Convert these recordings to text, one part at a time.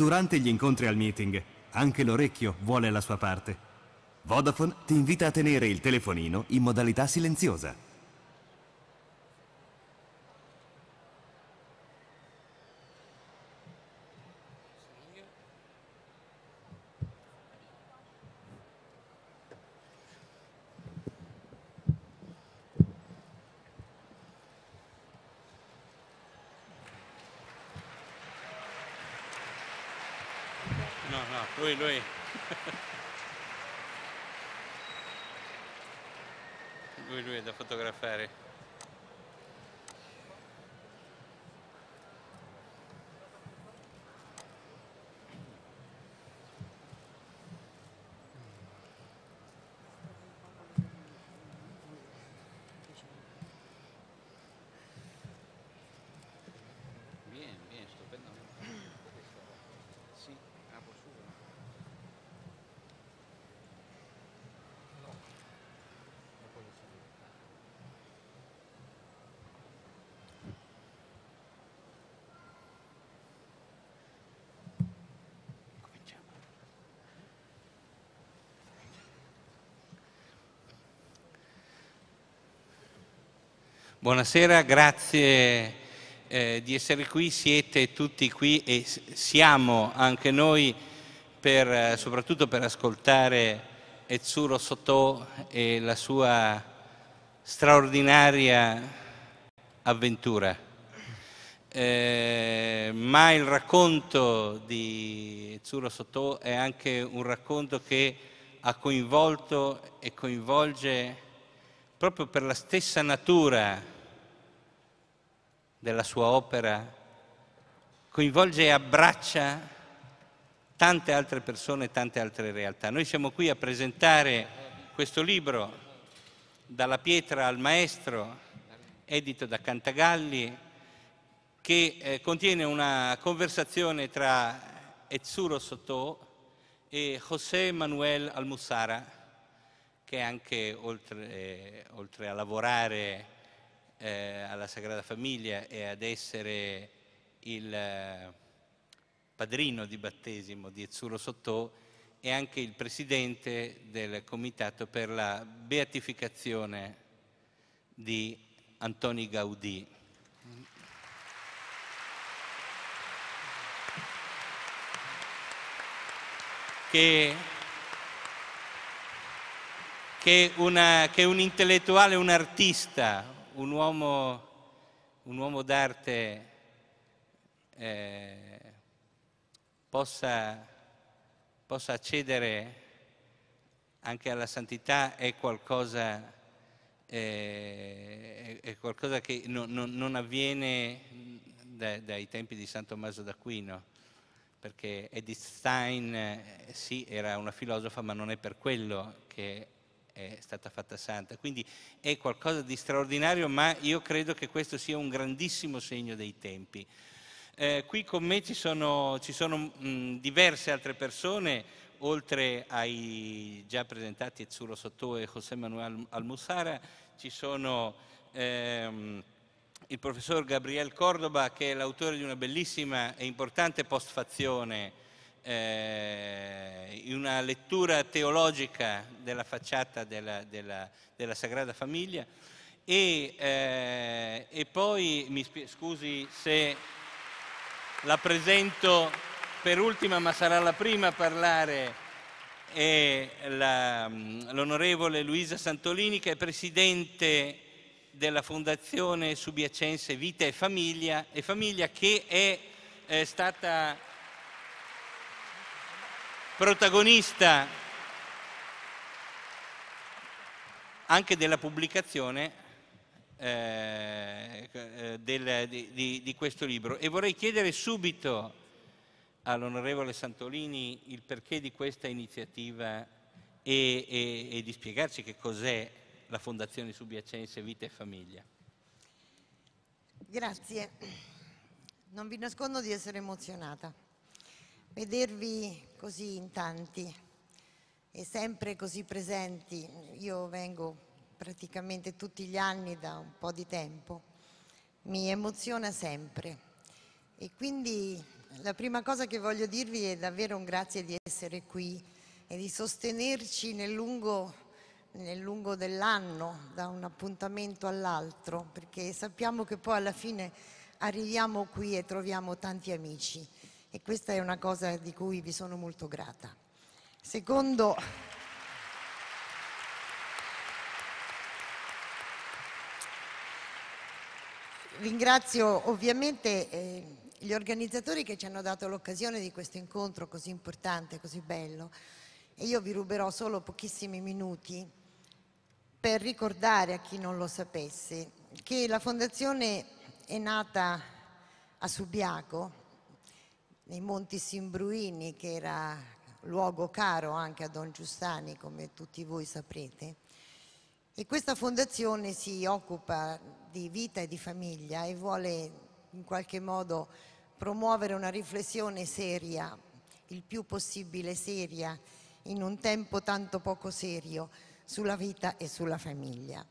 Durante gli incontri al meeting, anche l'orecchio vuole la sua parte. Vodafone ti invita a tenere il telefonino in modalità silenziosa. Buonasera, grazie eh, di essere qui, siete tutti qui e siamo anche noi per, soprattutto per ascoltare Etsuro Sotò e la sua straordinaria avventura. Eh, ma il racconto di Etsuro Sotò è anche un racconto che ha coinvolto e coinvolge proprio per la stessa natura della sua opera coinvolge e abbraccia tante altre persone, tante altre realtà. Noi siamo qui a presentare questo libro, Dalla pietra al maestro, edito da Cantagalli, che eh, contiene una conversazione tra Ezzuro Sotò e José Manuel Almussara, che anche oltre, eh, oltre a lavorare eh, alla Sagrada Famiglia e ad essere il eh, padrino di battesimo di Ezzuro Sottò e anche il presidente del comitato per la beatificazione di Antoni Gaudì. Che, che, una, che un intellettuale, un artista, un uomo, uomo d'arte eh, possa, possa accedere anche alla santità è qualcosa, eh, è qualcosa che non, non, non avviene da, dai tempi di San Tommaso d'Aquino, perché Edith Stein eh, sì era una filosofa ma non è per quello che è stata fatta santa. Quindi è qualcosa di straordinario, ma io credo che questo sia un grandissimo segno dei tempi. Eh, qui con me ci sono, ci sono mh, mm, diverse altre persone, oltre ai già presentati Ezzuro Sottò e José Manuel Almusara, ci sono ehm, il professor Gabriel Cordoba, che è l'autore di una bellissima e importante postfazione eh, in una lettura teologica della facciata della, della, della Sagrada Famiglia e, eh, e poi mi scusi se la presento per ultima ma sarà la prima a parlare è mm, l'onorevole Luisa Santolini che è presidente della Fondazione Subiacense Vita e Famiglia, e Famiglia che è, è stata protagonista anche della pubblicazione eh, eh del, di, di questo libro. E vorrei chiedere subito all'onorevole Santolini il perché di questa iniziativa e, e, e di spiegarci che cos'è la Fondazione Subiacense Vita e Famiglia. Grazie. Non vi nascondo di essere emozionata. Vedervi così in tanti e sempre così presenti, io vengo praticamente tutti gli anni da un po' di tempo, mi emoziona sempre e quindi la prima cosa che voglio dirvi è davvero un grazie di essere qui e di sostenerci nel lungo nel lungo dell'anno, da un appuntamento all'altro, perché sappiamo che poi alla fine arriviamo qui e troviamo tanti amici e questa è una cosa di cui vi sono molto grata. Secondo, ringrazio ovviamente eh, gli organizzatori che ci hanno dato l'occasione di questo incontro così importante, così bello e io vi ruberò solo pochissimi minuti per ricordare a chi non lo sapesse che la fondazione è nata a Subiaco nei Monti Simbruini, che era luogo caro anche a Don Giustani, come tutti voi saprete. E questa fondazione si occupa di vita e di famiglia e vuole in qualche modo promuovere una riflessione seria, il più possibile seria, in un tempo tanto poco serio, sulla vita e sulla famiglia.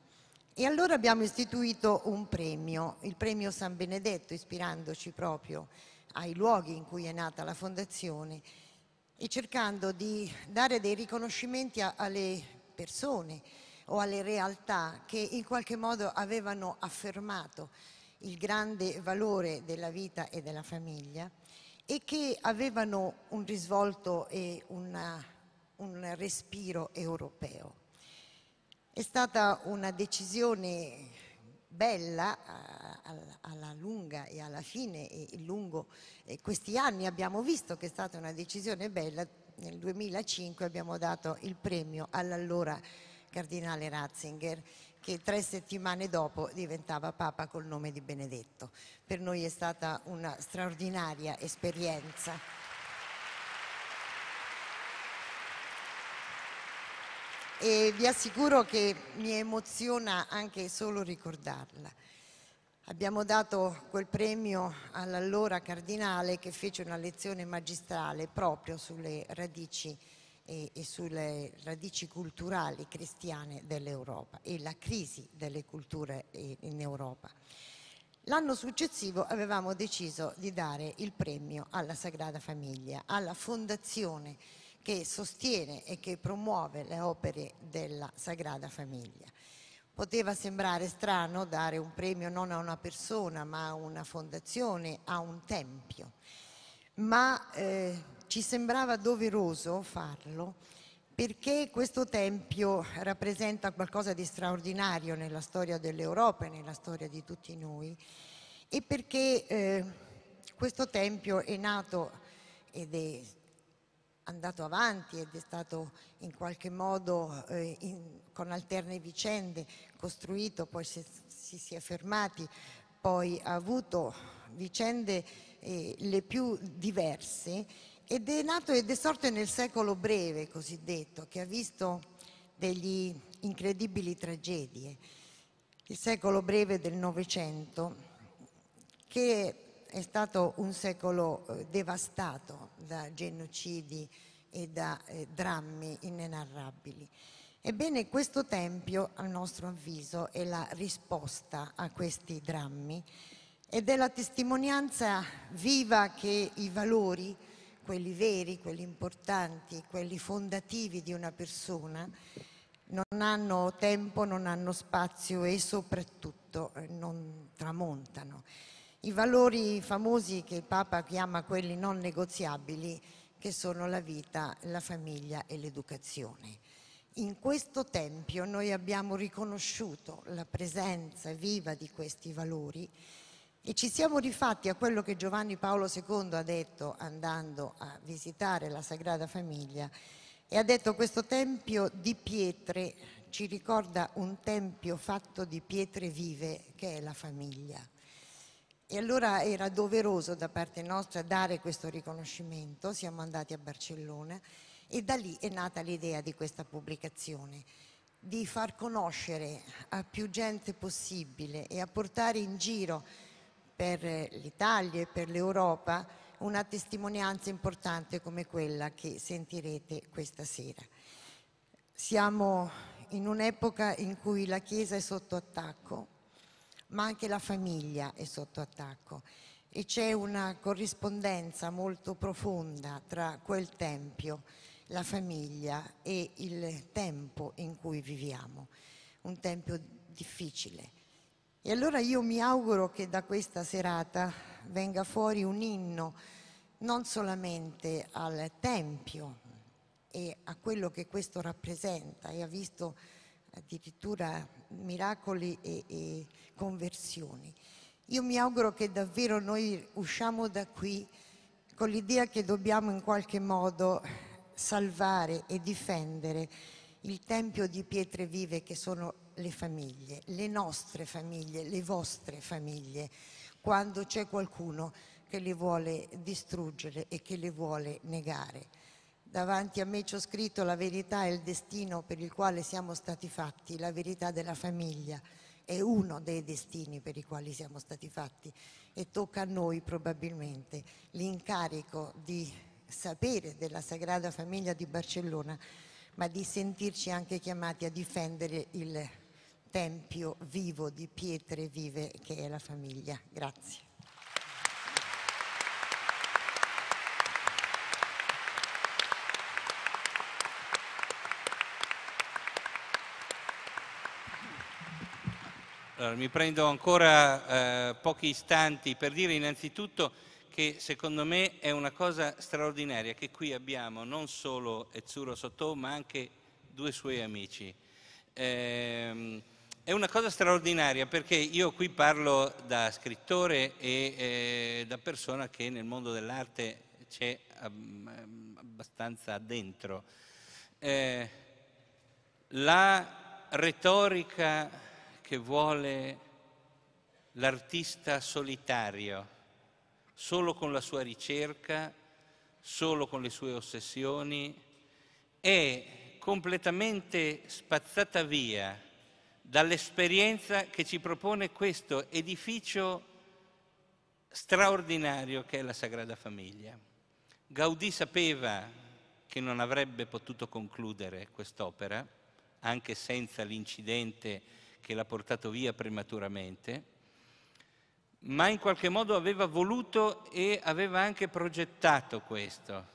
E allora abbiamo istituito un premio, il premio San Benedetto, ispirandoci proprio a ai luoghi in cui è nata la fondazione e cercando di dare dei riconoscimenti a, alle persone o alle realtà che in qualche modo avevano affermato il grande valore della vita e della famiglia e che avevano un risvolto e una, un respiro europeo. È stata una decisione bella eh, alla lunga e alla fine e lungo questi anni abbiamo visto che è stata una decisione bella, nel 2005 abbiamo dato il premio all'allora cardinale Ratzinger che tre settimane dopo diventava Papa col nome di Benedetto. Per noi è stata una straordinaria esperienza. E vi assicuro che mi emoziona anche solo ricordarla Abbiamo dato quel premio all'allora cardinale che fece una lezione magistrale proprio sulle radici e, e sulle radici culturali cristiane dell'Europa e la crisi delle culture in Europa. L'anno successivo avevamo deciso di dare il premio alla Sagrada Famiglia, alla fondazione che sostiene e che promuove le opere della Sagrada Famiglia. Poteva sembrare strano dare un premio non a una persona, ma a una fondazione, a un tempio, ma eh, ci sembrava doveroso farlo perché questo tempio rappresenta qualcosa di straordinario nella storia dell'Europa e nella storia di tutti noi e perché eh, questo tempio è nato ed è andato avanti ed è stato in qualche modo eh, in, con alterne vicende costruito, poi si, si, si è fermati, poi ha avuto vicende eh, le più diverse ed è nato ed è sorto nel secolo breve cosiddetto, che ha visto degli incredibili tragedie. Il secolo breve del Novecento, che è stato un secolo eh, devastato da genocidi e da eh, drammi inenarrabili. Ebbene, questo Tempio, a nostro avviso, è la risposta a questi drammi ed è la testimonianza viva che i valori, quelli veri, quelli importanti, quelli fondativi di una persona, non hanno tempo, non hanno spazio e soprattutto eh, non tramontano. I valori famosi che il Papa chiama quelli non negoziabili, che sono la vita, la famiglia e l'educazione. In questo Tempio noi abbiamo riconosciuto la presenza viva di questi valori e ci siamo rifatti a quello che Giovanni Paolo II ha detto andando a visitare la Sagrada Famiglia e ha detto questo Tempio di pietre ci ricorda un Tempio fatto di pietre vive che è la famiglia. E allora era doveroso da parte nostra dare questo riconoscimento, siamo andati a Barcellona e da lì è nata l'idea di questa pubblicazione, di far conoscere a più gente possibile e a portare in giro per l'Italia e per l'Europa una testimonianza importante come quella che sentirete questa sera. Siamo in un'epoca in cui la Chiesa è sotto attacco, ma anche la famiglia è sotto attacco e c'è una corrispondenza molto profonda tra quel Tempio la famiglia e il tempo in cui viviamo, un tempo difficile. E allora io mi auguro che da questa serata venga fuori un inno non solamente al Tempio e a quello che questo rappresenta e ha visto addirittura miracoli e, e conversioni. Io mi auguro che davvero noi usciamo da qui con l'idea che dobbiamo in qualche modo salvare e difendere il tempio di pietre vive che sono le famiglie, le nostre famiglie, le vostre famiglie, quando c'è qualcuno che le vuole distruggere e che le vuole negare. Davanti a me c'ho scritto la verità è il destino per il quale siamo stati fatti, la verità della famiglia è uno dei destini per i quali siamo stati fatti e tocca a noi probabilmente l'incarico di sapere della Sagrada Famiglia di Barcellona, ma di sentirci anche chiamati a difendere il tempio vivo di pietre vive che è la famiglia. Grazie. Allora, mi prendo ancora eh, pochi istanti per dire innanzitutto che secondo me è una cosa straordinaria che qui abbiamo non solo Etsuro Sotto ma anche due suoi amici. Ehm, è una cosa straordinaria perché io qui parlo da scrittore e eh, da persona che nel mondo dell'arte c'è abbastanza dentro. Eh, la retorica che vuole l'artista solitario, solo con la sua ricerca, solo con le sue ossessioni, è completamente spazzata via dall'esperienza che ci propone questo edificio straordinario che è la Sagrada Famiglia. Gaudì sapeva che non avrebbe potuto concludere quest'opera, anche senza l'incidente che l'ha portato via prematuramente, ma in qualche modo aveva voluto e aveva anche progettato questo,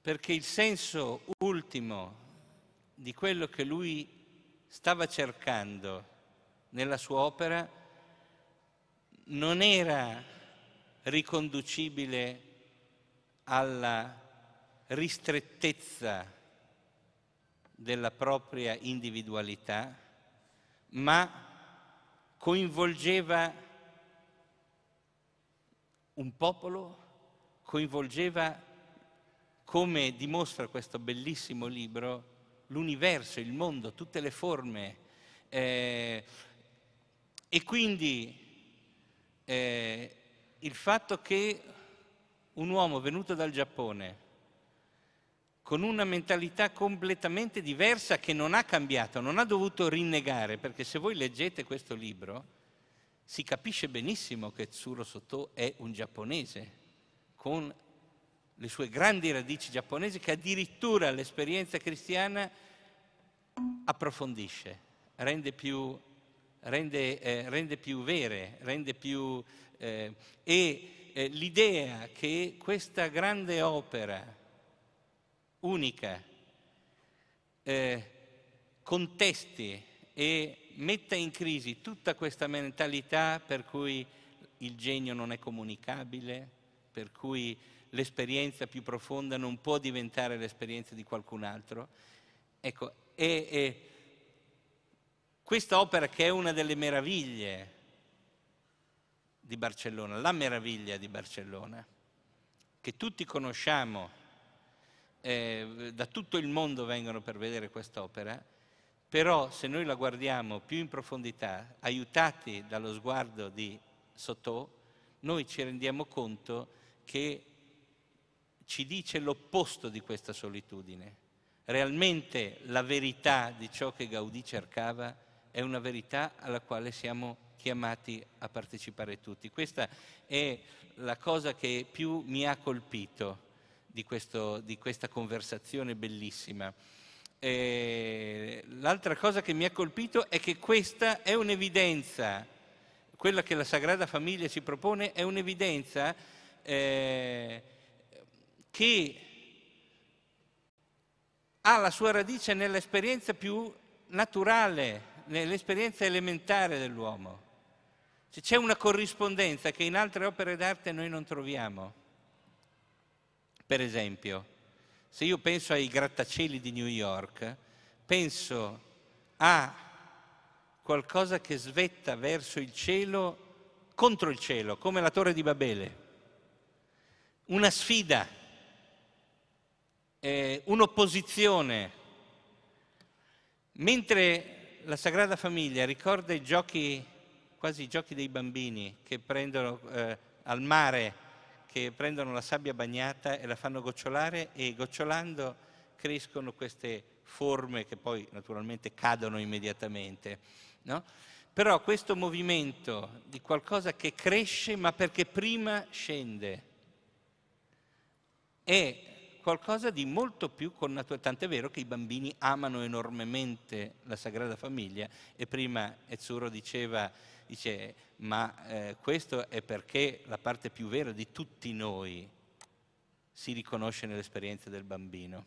perché il senso ultimo di quello che lui stava cercando nella sua opera non era riconducibile alla ristrettezza della propria individualità, ma coinvolgeva un popolo coinvolgeva, come dimostra questo bellissimo libro, l'universo, il mondo, tutte le forme. Eh, e quindi eh, il fatto che un uomo venuto dal Giappone con una mentalità completamente diversa che non ha cambiato, non ha dovuto rinnegare, perché se voi leggete questo libro, si capisce benissimo che Tsuro Soto è un giapponese, con le sue grandi radici giapponesi che addirittura l'esperienza cristiana approfondisce, rende più, rende, eh, rende più vere, rende più... Eh, e eh, l'idea che questa grande opera unica eh, contesti e metta in crisi tutta questa mentalità per cui il genio non è comunicabile, per cui l'esperienza più profonda non può diventare l'esperienza di qualcun altro. Ecco, e, e questa opera che è una delle meraviglie di Barcellona, la meraviglia di Barcellona, che tutti conosciamo, eh, da tutto il mondo vengono per vedere quest'opera, però se noi la guardiamo più in profondità, aiutati dallo sguardo di Sotò, noi ci rendiamo conto che ci dice l'opposto di questa solitudine. Realmente la verità di ciò che Gaudì cercava è una verità alla quale siamo chiamati a partecipare tutti. Questa è la cosa che più mi ha colpito di, questo, di questa conversazione bellissima eh, l'altra cosa che mi ha colpito è che questa è un'evidenza, quella che la Sagrada Famiglia ci propone è un'evidenza eh, che ha la sua radice nell'esperienza più naturale, nell'esperienza elementare dell'uomo. C'è una corrispondenza che in altre opere d'arte noi non troviamo. Per esempio, se io penso ai grattacieli di New York, penso a qualcosa che svetta verso il cielo, contro il cielo, come la torre di Babele. Una sfida, eh, un'opposizione. Mentre la Sagrada Famiglia ricorda i giochi, quasi i giochi dei bambini che prendono eh, al mare che prendono la sabbia bagnata e la fanno gocciolare e gocciolando crescono queste forme che poi naturalmente cadono immediatamente. No? Però questo movimento di qualcosa che cresce ma perché prima scende è qualcosa di molto più connaturale, tant'è vero che i bambini amano enormemente la Sagrada Famiglia e prima Ezzurro diceva, dice, ma eh, questo è perché la parte più vera di tutti noi si riconosce nell'esperienza del bambino.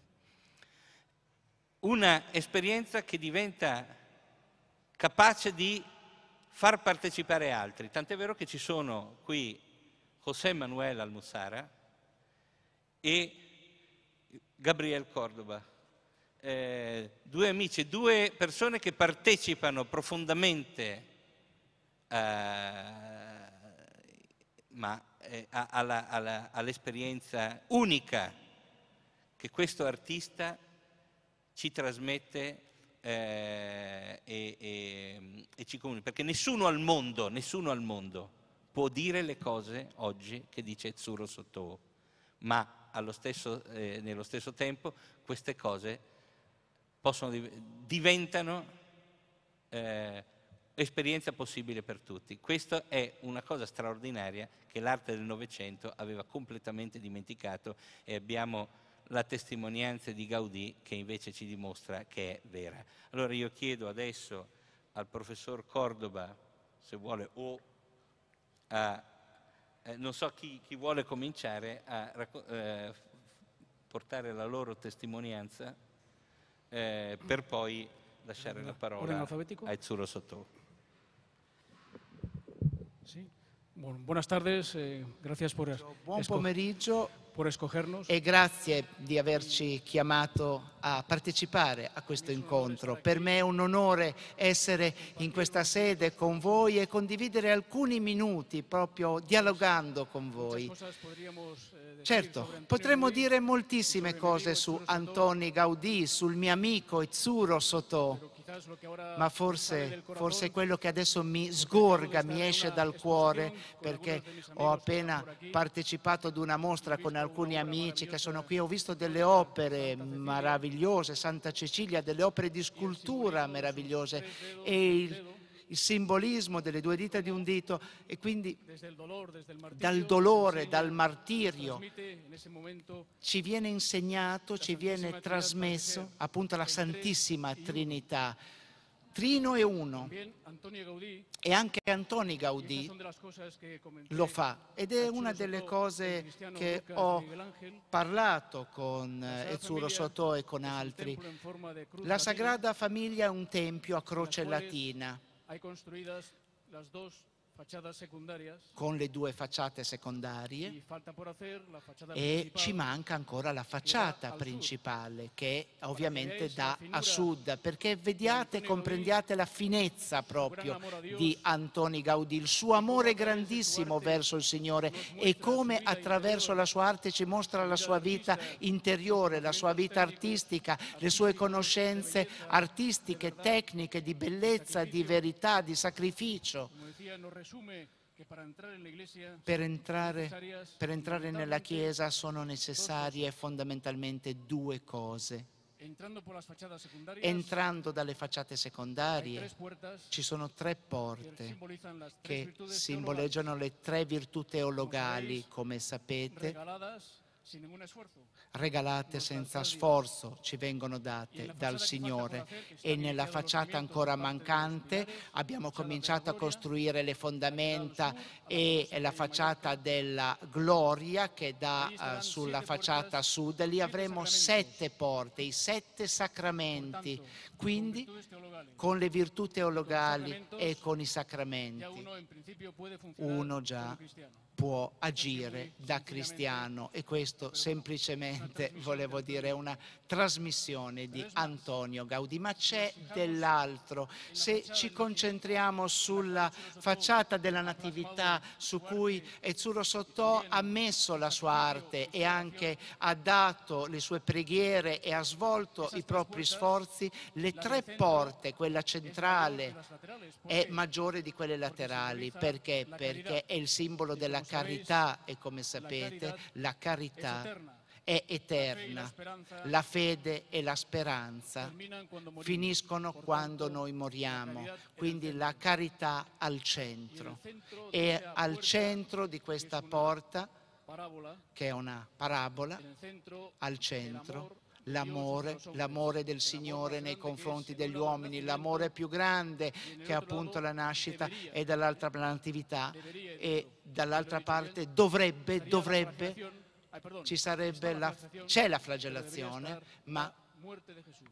Una esperienza che diventa capace di far partecipare altri, tant'è vero che ci sono qui José Manuel Almussara e Gabriel Cordova. Eh, due amici, due persone che partecipano profondamente eh, eh, all'esperienza unica che questo artista ci trasmette eh, e, e, e ci comunica, perché nessuno al mondo, nessuno al mondo può dire le cose oggi che dice Tsuro Sotto, ma stesso, eh, nello stesso tempo queste cose possono, diventano eh, esperienza possibile per tutti. Questa è una cosa straordinaria che l'arte del Novecento aveva completamente dimenticato e abbiamo la testimonianza di Gaudì che invece ci dimostra che è vera. Allora io chiedo adesso al professor Cordoba, se vuole, o a eh, non so chi, chi, vuole cominciare a eh, portare la loro testimonianza eh, per poi lasciare la parola a Izzuro Sotto. Sì. Bueno, buenas tardes, eh, gracias por, Buon pomeriggio por escogernos. e grazie di averci chiamato a partecipare a questo incontro. Per me è un onore essere in questa sede con voi e condividere alcuni minuti proprio dialogando con voi. Eh, certo, potremmo dire moltissime cose su Antoni Gaudì, sul mio amico Izzuro Sotò, ma forse, forse quello che adesso mi sgorga, mi esce dal cuore, perché ho appena partecipato ad una mostra con alcuni amici che sono qui, ho visto delle opere meravigliose, Santa Cecilia, delle opere di scultura meravigliose e il il simbolismo delle due dita di un dito e quindi dal dolore, dal martirio ci viene insegnato, ci viene trasmesso appunto la Santissima Trinità. Trino è uno e anche Antoni Gaudì lo fa ed è una delle cose che ho parlato con Ezzurro eh, Sotò e con altri. La Sagrada Famiglia è un tempio a croce latina hay construidas las dos con le due facciate secondarie e ci manca ancora la facciata principale che ovviamente da a sud perché vediate comprendiate la finezza proprio di Antoni Gaudì, il suo amore grandissimo verso il Signore e come attraverso la sua arte ci mostra la sua vita interiore, la sua vita artistica, le sue conoscenze artistiche, tecniche, di bellezza, di verità, di sacrificio per entrare, per entrare nella Chiesa sono necessarie fondamentalmente due cose. Entrando dalle facciate secondarie ci sono tre porte che simboleggiano le tre virtù teologali, come sapete, regalate senza sforzo, ci vengono date dal Signore. E nella facciata ancora mancante abbiamo cominciato a costruire le fondamenta e la facciata della gloria che dà eh, sulla facciata sud. Lì avremo sette porte, i sette sacramenti. Quindi con le virtù teologali e con i sacramenti. Uno già può agire da cristiano e questo semplicemente volevo dire è una trasmissione di Antonio Gaudi ma c'è dell'altro. Se ci concentriamo sulla facciata della Natività su cui Ezzurro Sottò ha messo la sua arte e anche ha dato le sue preghiere e ha svolto i propri sforzi, le tre porte, quella centrale è maggiore di quelle laterali, perché? Perché è il simbolo della carità, e come sapete, la carità è eterna. La fede e la speranza finiscono quando noi moriamo, quindi la carità al centro. E al centro di questa porta, che è una parabola, al centro l'amore, l'amore del Signore nei confronti degli uomini, l'amore più grande che è appunto la nascita e dall'altra la eh, natività e dall'altra parte dovrebbe, dovrebbe, ci sarebbe la, c'è la flagellazione, ma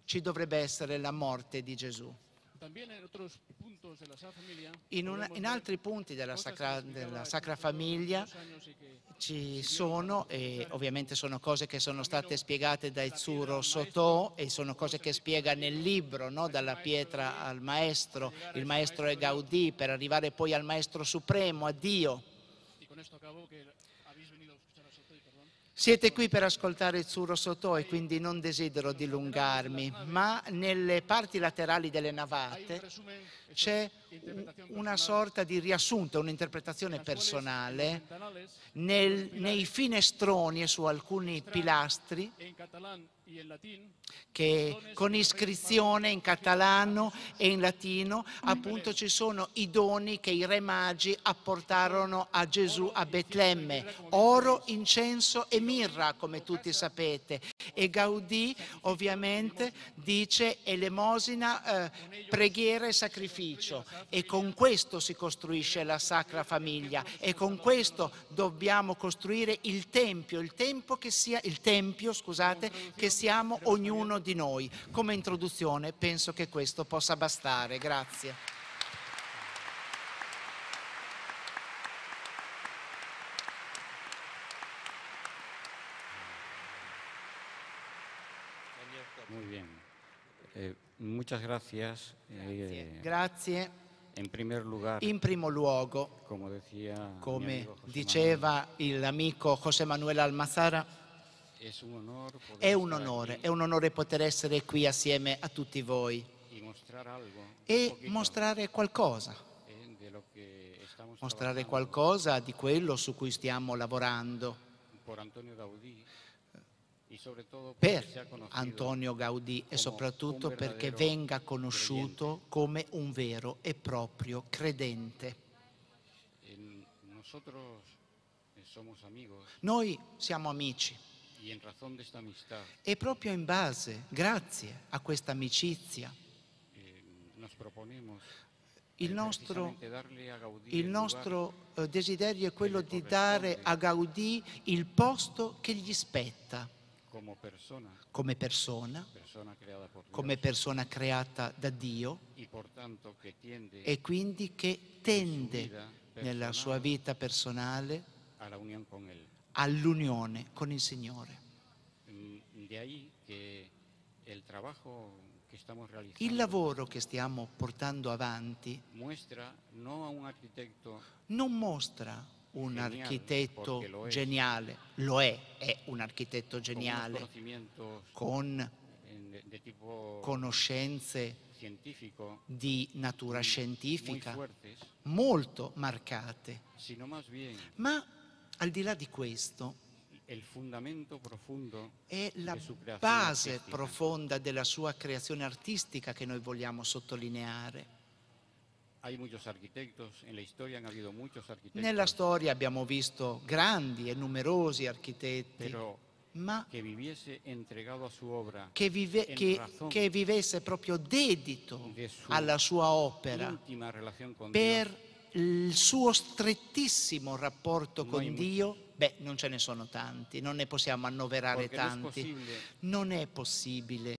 ci dovrebbe essere la morte di Gesù. In, una, in, altri punti della sacra, della sacra, Famiglia ci sono, e ovviamente sono cose che sono state spiegate da Izzuro Sotò e sono cose che spiega nel libro, no? dalla pietra al maestro, il maestro è Gaudì, per arrivare poi al maestro supremo, a Dio con esto acabo che habéis venido a escuchar a Sotoy, Siete qui per ascoltare Tsuro Sotoi, quindi non desidero dilungarmi, ma nelle parti laterali delle navate c'è una sorta di riassunto, un'interpretazione personale nel, nei finestroni e su alcuni pilastri che con iscrizione in catalano e in latino appunto ci sono i doni che i re magi apportarono a Gesù a Betlemme, oro, incenso e mirra come tutti sapete e Gaudì ovviamente dice elemosina, eh, preghiera e sacrificio e con questo si costruisce la Sacra Famiglia e con questo dobbiamo costruire il Tempio, il, tempo che sia, il Tempio scusate, che siamo ognuno di noi. Come introduzione penso che questo possa bastare. Grazie. Eh, muchas gracias. Grazie. Eh, grazie. In, lugar, in primo luogo, come, come diceva l'amico José Manuel Almazara, è un onore, è un onore poter essere qui assieme a tutti voi e mostrare qualcosa. Eh, mostrare qualcosa di quello su cui stiamo lavorando. Per Antonio Gaudì e soprattutto perché venga conosciuto come un vero e proprio credente. Eh, Noi siamo amici. E proprio in base, grazie a questa amicizia, eh, eh, il nostro, il nostro, eh, desiderio è quello di dare a Gaudì il posto che gli spetta come persona, come persona creata da Dio e quindi che tende nella sua vita personale alla unione con all'unione con il Signore. Mm, il lavoro che stiamo portando avanti non mostra un architetto geniale, lo è, è un architetto geniale, con conoscenze di natura scientifica molto marcate, ma al di là di questo, è la base artistica. profonda della sua creazione artistica che noi vogliamo sottolineare. Nella storia abbiamo visto grandi e numerosi architetti, ma che vivesse, obra, che, vive, che, che vivesse proprio dedito alla sua opera per il suo strettissimo rapporto con Dio, beh, non ce ne sono tanti, non ne possiamo annoverare tanti. Non è possibile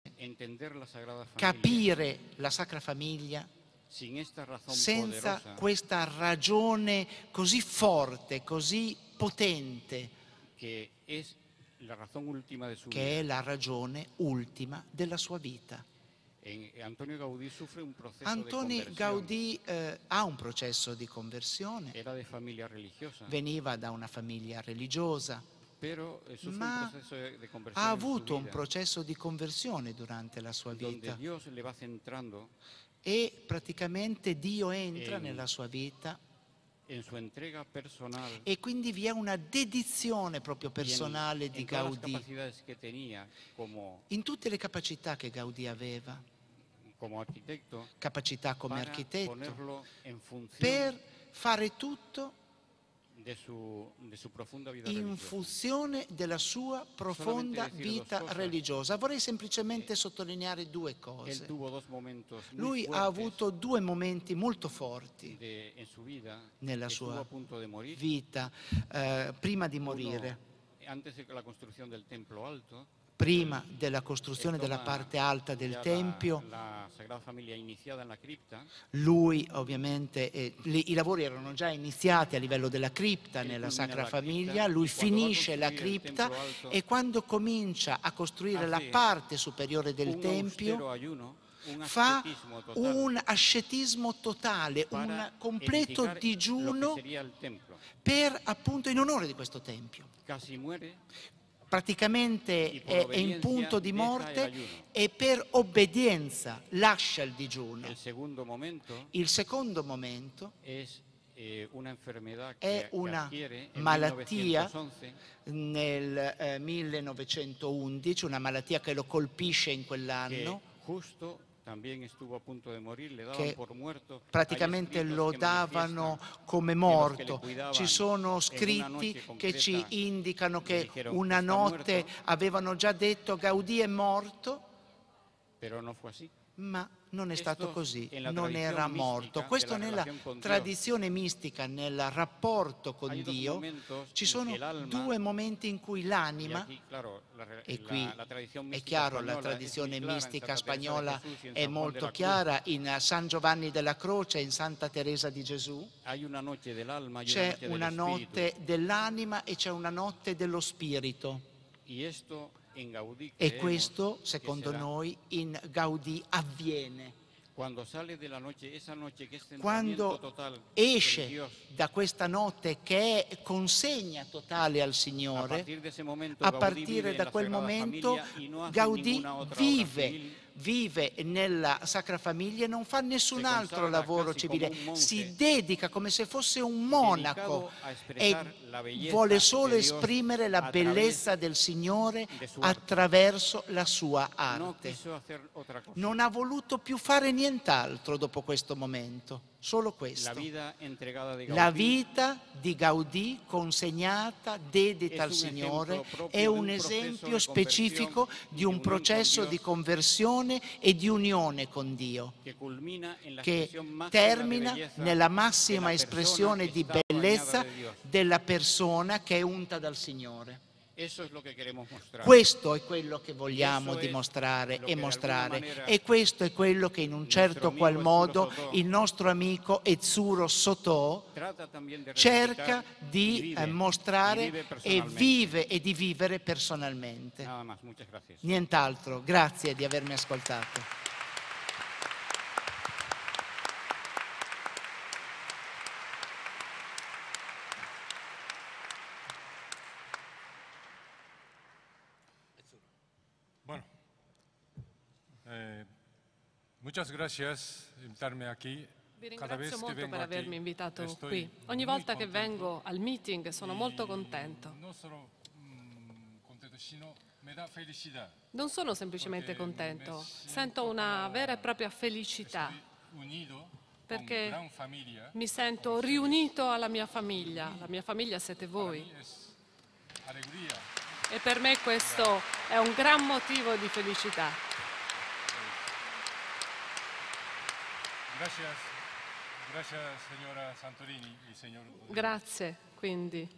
capire la Sacra Famiglia senza questa ragione così forte, così potente, che è la ragione ultima della sua vita. Antonio Gaudì soffre un processo Antonio di eh, ha un processo di conversione. Era di famiglia religiosa. Veniva da una famiglia religiosa. Però, eh, ma ha avuto un processo di conversione durante la sua vita. e praticamente Dio entra en, nella sua vita. Su e quindi vi è una dedizione proprio personale en, di en Gaudì. Tenía, como... In tutte le capacità che Gaudì aveva capacità come architetto, per fare tutto in funzione della sua profonda vita religiosa. Vorrei semplicemente eh, sottolineare due cose. Lui ha avuto due momenti molto forti nella sua vita, eh, prima di morire prima della costruzione della parte alta del Tempio. Lui ovviamente, eh, i lavori erano già iniziati a livello della cripta nella Sacra Famiglia, lui finisce la cripta e quando comincia a costruire ah, la parte superiore del Tempio fa un ascetismo totale, un completo digiuno per appunto in onore di questo Tempio praticamente è, è in punto di morte e per obbedienza lascia il digiuno. Il secondo momento, il secondo momento eh, è è una malattia nel eh, 1911, una malattia che lo colpisce in quell'anno, che praticamente lo davano come morto. Ci sono scritti che ci indicano che una notte avevano già detto Gaudì è morto, ma non è stato così, non era morto. Questo nella tradizione mistica, nel rapporto con Dio, ci sono due momenti in cui l'anima, e qui è chiaro, la tradizione mistica spagnola è molto chiara, in San Giovanni della Croce, in Santa Teresa di Gesù, c'è una notte dell'anima e c'è una notte dello spirito. E questo e questo, secondo noi, in Gaudì avviene. Quando, noche, noche Quando total, esce Dios, da questa notte che è consegna totale al Signore, momento, a partire da quel momento Gaudì vive, vive nella Sacra Famiglia e non fa nessun altro lavoro civile, si dedica come se fosse un monaco e vuole solo esprimere la bellezza del Signore attraverso la sua arte. Non ha voluto più fare nient'altro dopo questo momento, solo questo. La vita di Gaudì consegnata, dedita al Signore, è un esempio specifico di un processo di conversione e di unione con Dio, che termina nella massima espressione di bellezza della persona persona che è unta dal Signore. Questo è quello che vogliamo dimostrare e mostrare e questo è quello che in un certo qual modo il nostro amico Ezzuro Sotò cerca di eh, mostrare e vive e di vivere personalmente. Nient'altro, grazie di avermi ascoltato. Muchas gracias invitarme aquí. Vi ringrazio molto per avermi invitato qui. Ogni volta che vengo al meeting sono molto contento. Mm, non sono contento, sino non sono semplicemente contento, sento una vera e propria felicità perché mi sento riunito alla mia famiglia, la mia famiglia siete voi. E per me questo è un gran motivo di felicità. Grazie, grazie signora Santolini signor Grazie quindi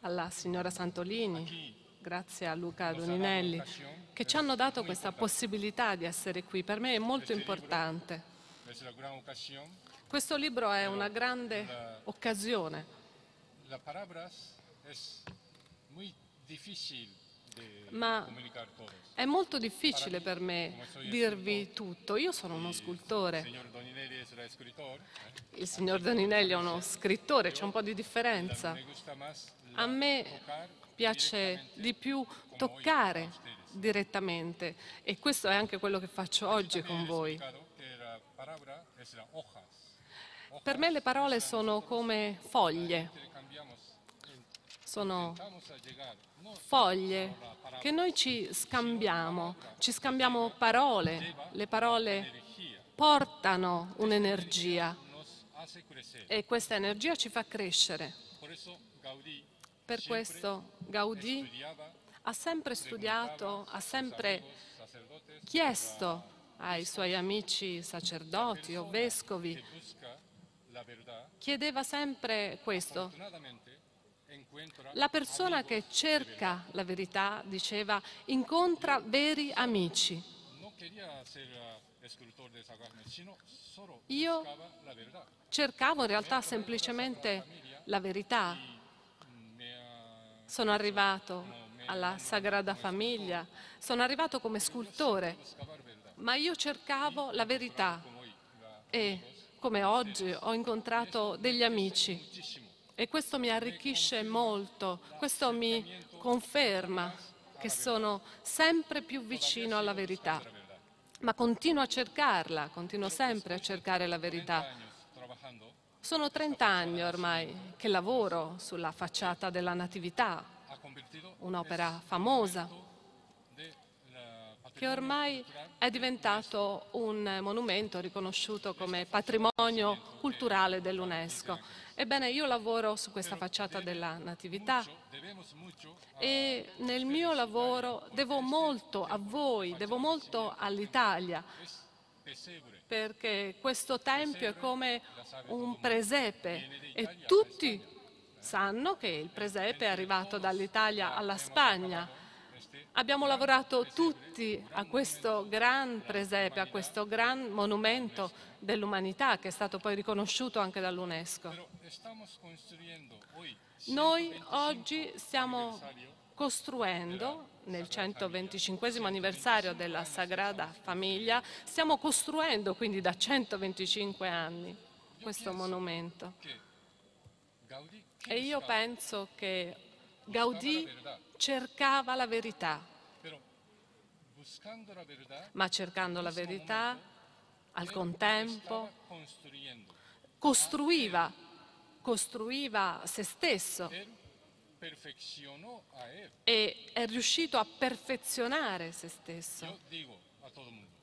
alla signora Santolini grazie a Luca Doninelli, che ci hanno dato questa possibilità di essere qui. Per me è molto importante. Questo libro è una grande occasione. La parola è molto difficile ma è molto difficile per me dirvi tutto. Io sono uno scultore. Il signor Doninelli è uno scrittore, c'è un po' di differenza. A me piace di più toccare direttamente e questo è anche quello che faccio oggi con voi. Per me le parole sono come foglie, sono foglie che noi ci scambiamo, ci scambiamo parole, le parole portano un'energia e questa energia ci fa crescere. Per questo Gaudì ha sempre studiato, ha sempre chiesto ai suoi amici sacerdoti o vescovi, chiedeva sempre questo. La persona che cerca la verità, diceva, incontra veri amici. Io cercavo in realtà semplicemente la verità. Sono arrivato alla Sagrada Famiglia, sono arrivato come scultore, ma io cercavo la verità e come oggi ho incontrato degli amici e questo mi arricchisce molto, questo mi conferma che sono sempre più vicino alla verità, ma continuo a cercarla, continuo sempre a cercare la verità. Sono 30 anni ormai che lavoro sulla facciata della Natività, un'opera famosa, che ormai è diventato un monumento riconosciuto come patrimonio culturale dell'UNESCO. Ebbene, io lavoro su questa facciata della Natività e nel mio lavoro devo molto a voi, devo molto all'Italia, perché questo Tempio è come un presepe e tutti sanno che il presepe è arrivato dall'Italia alla Spagna Abbiamo lavorato tutti a questo gran presepe, a questo gran monumento dell'umanità che è stato poi riconosciuto anche dall'UNESCO. Noi oggi stiamo costruendo, nel 125 anniversario della Sagrada Famiglia, stiamo costruendo quindi da 125 anni questo monumento. E io penso che Gaudì cercava la verità. Ma cercando la verità, al contempo, costruiva, costruiva se stesso e è riuscito a perfezionare se stesso.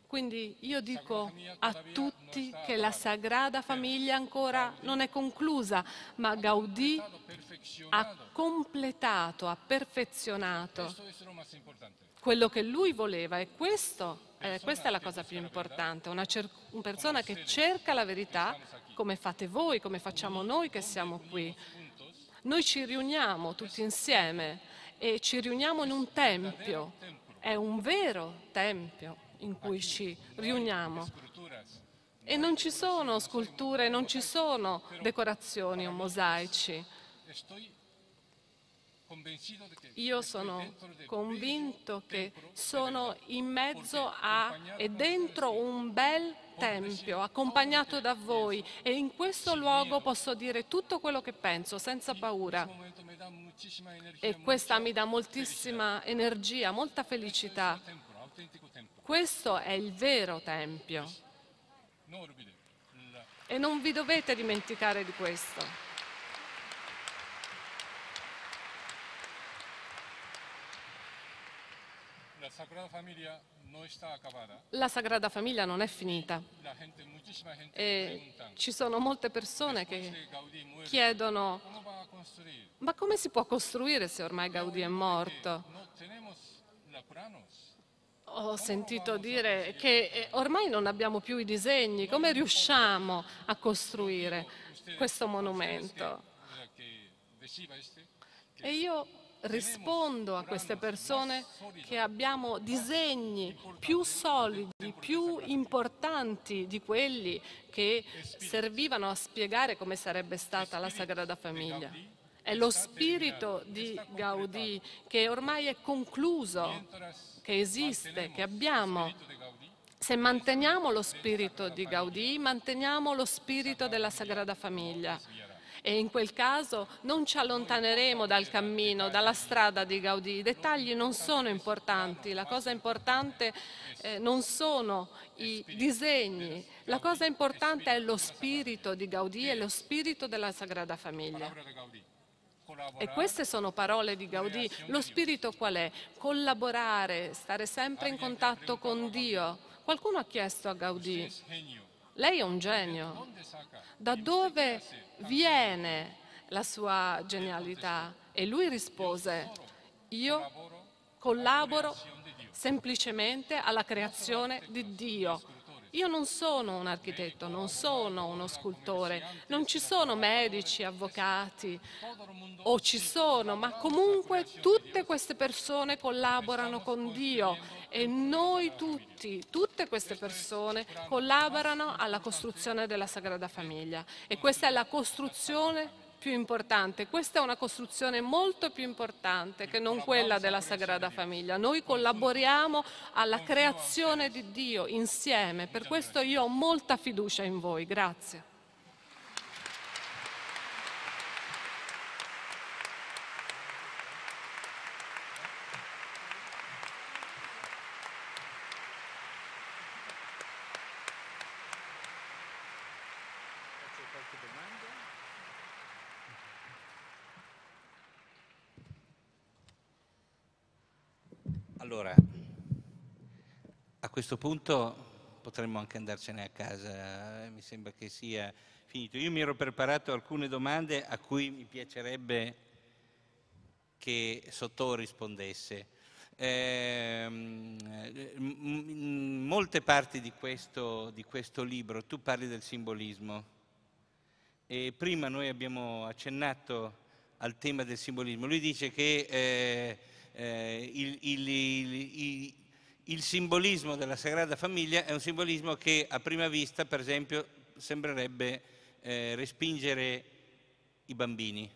Quindi io dico a tutti che la Sagrada Famiglia ancora non è conclusa, ma Gaudì ha completato, ha perfezionato quello che lui voleva e questo, eh, questa è la cosa più importante, una persona che cerca la verità diciamo come fate voi, come facciamo noi che siamo qui. Noi ci riuniamo tutti insieme e ci riuniamo in un tempio, è un vero tempio in cui ci riuniamo. E non ci sono sculture, non ci sono decorazioni o mosaici. Io sono convinto che sono in mezzo a e dentro un bel tempio, accompagnato da voi e in questo luogo posso dire tutto quello che penso senza paura. E questa mi dà moltissima energia, molta felicità. Questo è il vero tempio. E non vi dovete dimenticare di questo. La Sagrada Famiglia non è finita. E eh, ci sono molte persone che chiedono ma come si può costruire se ormai Gaudì è morto? Ho sentito dire che eh, ormai non abbiamo più i disegni, come riusciamo a costruire questo monumento? E io rispondo a queste persone che abbiamo disegni più solidi, più importanti di quelli che servivano a spiegare come sarebbe stata la Sagrada Famiglia. È lo spirito di Gaudì che ormai è concluso, che esiste, che abbiamo. Se manteniamo lo spirito di Gaudì, manteniamo lo spirito della Sagrada Famiglia e in quel caso non ci allontaneremo dal cammino, dalla strada di Gaudì. I dettagli non sono importanti, la cosa importante eh, non sono i disegni, la cosa importante è lo spirito di Gaudì e lo spirito della Sagrada Famiglia. E queste sono parole di Gaudì. Lo spirito qual è? Collaborare, stare sempre in contatto con Dio. Qualcuno ha chiesto a Gaudì, lei è un genio, da dove viene la sua genialità? E lui rispose, io collaboro semplicemente alla creazione di Dio. Io non sono un architetto, non sono uno scultore, non ci sono medici, avvocati, o ci sono, ma comunque tutte queste persone collaborano con Dio e noi tutti, tutte queste persone collaborano alla costruzione della Sagrada Famiglia e questa è la costruzione più importante, questa è una costruzione molto più importante che non quella della Sagrada Famiglia, noi collaboriamo alla creazione di Dio insieme, per questo io ho molta fiducia in voi, grazie. Allora, a questo punto potremmo anche andarcene a casa, eh, mi sembra che sia finito. Io mi ero preparato alcune domande a cui mi piacerebbe che Sotto rispondesse. Eh, molte parti di questo, di questo libro tu parli del simbolismo e prima noi abbiamo accennato al tema del simbolismo. Lui dice che eh, eh, il, il, il, il simbolismo della Sagrada Famiglia è un simbolismo che a prima vista, per esempio, sembrerebbe eh, respingere i bambini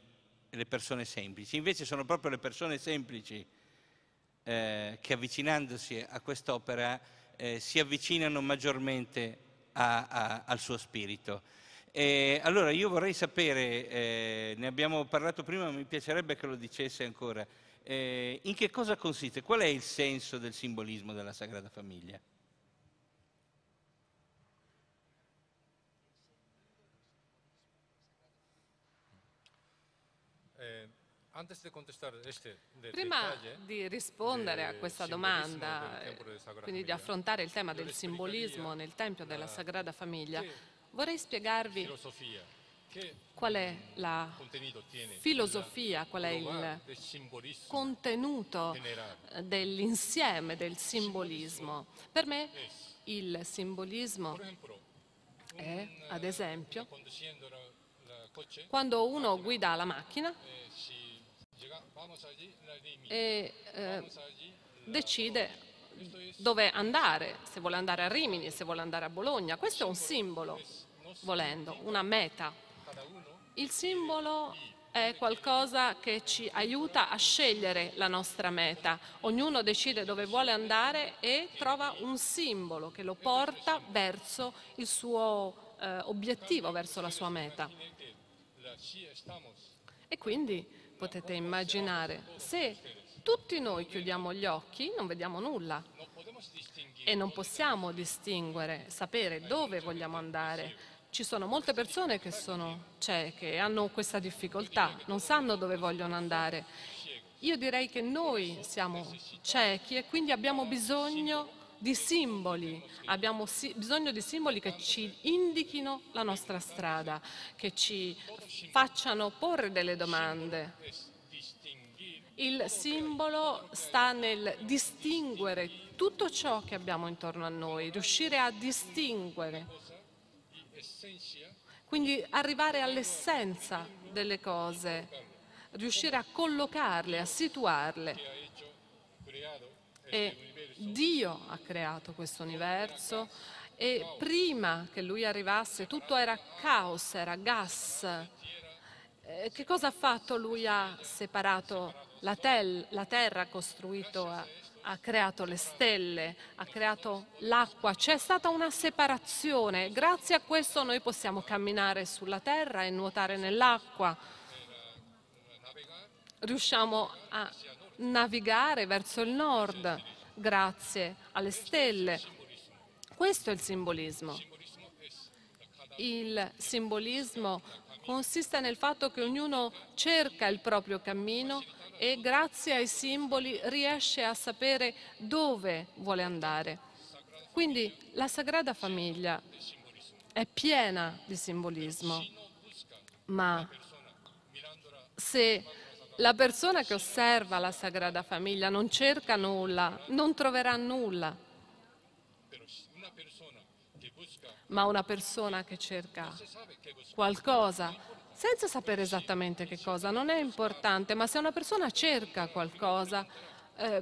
e le persone semplici. Invece sono proprio le persone semplici eh, che avvicinandosi a quest'opera eh, si avvicinano maggiormente a, a, al suo spirito. E allora io vorrei sapere, eh, ne abbiamo parlato prima, ma mi piacerebbe che lo dicesse ancora, eh, in che cosa consiste? Qual è il senso del simbolismo della Sagrada Famiglia? Eh, Prima di rispondere eh, a questa domanda, eh, quindi di affrontare il tema del simbolismo nel Tempio della Sagrada Famiglia, vorrei spiegarvi qual è la filosofia, qual è il contenuto eh, dell'insieme del simbolismo. Per me il simbolismo è, eh, ad esempio, quando uno guida la macchina e eh, decide dove andare, se vuole andare a Rimini, se vuole andare a Bologna. Questo è un simbolo, volendo, una meta il simbolo è qualcosa che ci aiuta a scegliere la nostra meta. Ognuno decide dove vuole andare e trova un simbolo che lo porta verso il suo eh, obiettivo, verso la sua meta. E quindi potete immaginare, se tutti noi chiudiamo gli occhi, non vediamo nulla e non possiamo distinguere, sapere dove vogliamo andare, ci sono molte persone che sono cieche, cioè, hanno questa difficoltà, non sanno dove vogliono andare. Io direi che noi siamo ciechi e quindi abbiamo bisogno di simboli, abbiamo si bisogno di simboli che ci indichino la nostra strada, che ci facciano porre delle domande. Il simbolo sta nel distinguere tutto ciò che abbiamo intorno a noi, riuscire a distinguere quindi arrivare all'essenza delle cose, riuscire a collocarle, a situarle. Eh, e Dio ha creato questo universo e prima che lui arrivasse tutto era caos, era gas. Eh, che cosa ha fatto? Lui ha separato la, la terra, ha costruito ha creato le stelle, ha creato l'acqua, c'è stata una separazione. Grazie a questo noi possiamo camminare sulla terra e nuotare nell'acqua. Riusciamo a navigare verso il nord grazie alle stelle. Questo è il simbolismo. Il simbolismo consiste nel fatto che ognuno cerca il proprio cammino e grazie ai simboli riesce a sapere dove vuole andare. Quindi la Sagrada Famiglia è piena di simbolismo, ma se la persona che osserva la Sagrada Famiglia non cerca nulla, non troverà nulla, ma una persona che cerca qualcosa senza sapere esattamente che cosa, non è importante, ma se una persona cerca qualcosa eh,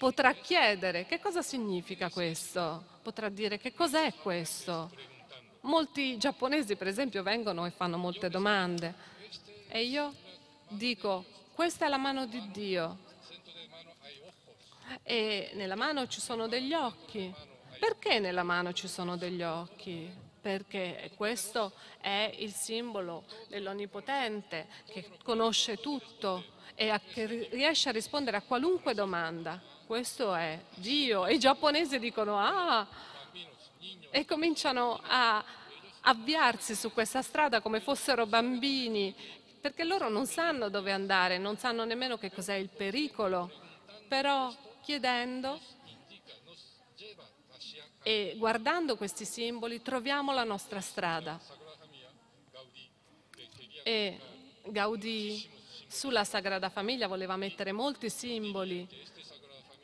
potrà chiedere che cosa significa questo, potrà dire che cos'è questo. Molti giapponesi per esempio vengono e fanno molte domande e io dico questa è la mano di Dio e nella mano ci sono degli occhi. Perché nella mano ci sono degli occhi? perché questo è il simbolo dell'Onnipotente che conosce tutto e a, che riesce a rispondere a qualunque domanda. Questo è Dio. E i giapponesi dicono ah e cominciano a avviarsi su questa strada come fossero bambini perché loro non sanno dove andare, non sanno nemmeno che cos'è il pericolo, però chiedendo e guardando questi simboli troviamo la nostra strada. E Gaudì sulla Sagrada Famiglia voleva mettere molti simboli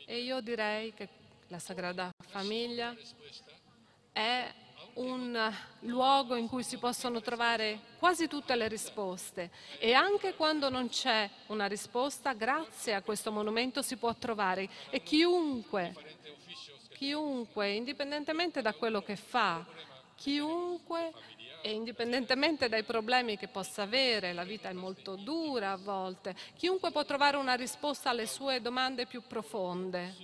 e io direi che la Sagrada Famiglia è un luogo in cui si possono trovare quasi tutte le risposte e anche quando non c'è una risposta, grazie a questo monumento si può trovare e chiunque chiunque, indipendentemente da quello che fa, chiunque e indipendentemente dai problemi che possa avere, la vita è molto dura a volte, chiunque può trovare una risposta alle sue domande più profonde,